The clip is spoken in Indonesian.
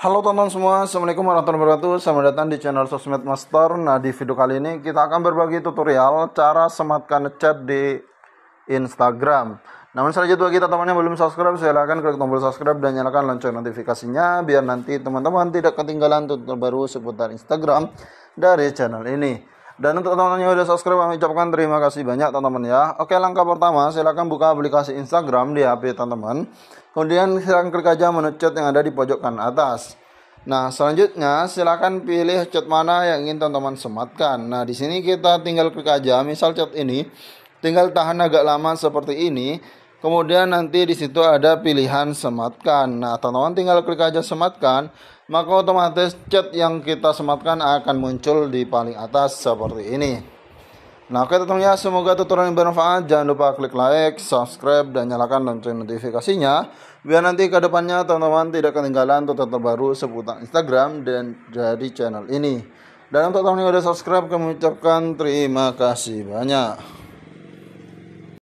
Halo teman-teman semua, Assalamualaikum warahmatullahi wabarakatuh Selamat datang di channel Sosmed Master Nah di video kali ini kita akan berbagi tutorial Cara sematkan chat di Instagram Namun saja juga kita teman-teman yang belum subscribe Silahkan klik tombol subscribe dan nyalakan lonceng notifikasinya Biar nanti teman-teman tidak ketinggalan tutorial baru seputar Instagram Dari channel ini dan untuk teman-teman yang sudah subscribe, kami ucapkan terima kasih banyak teman-teman ya. Oke, langkah pertama, silakan buka aplikasi Instagram di HP teman-teman. Kemudian silakan klik aja menu chat yang ada di pojok kanan atas. Nah, selanjutnya silakan pilih chat mana yang ingin teman-teman sematkan. Nah, di sini kita tinggal klik aja, misal chat ini, tinggal tahan agak lama seperti ini Kemudian nanti di situ ada pilihan sematkan. Nah, teman-teman tinggal klik aja sematkan, maka otomatis chat yang kita sematkan akan muncul di paling atas seperti ini. Nah oke teman teman ya semoga tutorial ini bermanfaat Jangan lupa klik like, subscribe, dan nyalakan lonceng notifikasinya Biar nanti ke depannya teman-teman tidak ketinggalan tutorial terbaru seputar Instagram dan dari channel ini Dan untuk teman yang sudah subscribe kami ucapkan terima kasih banyak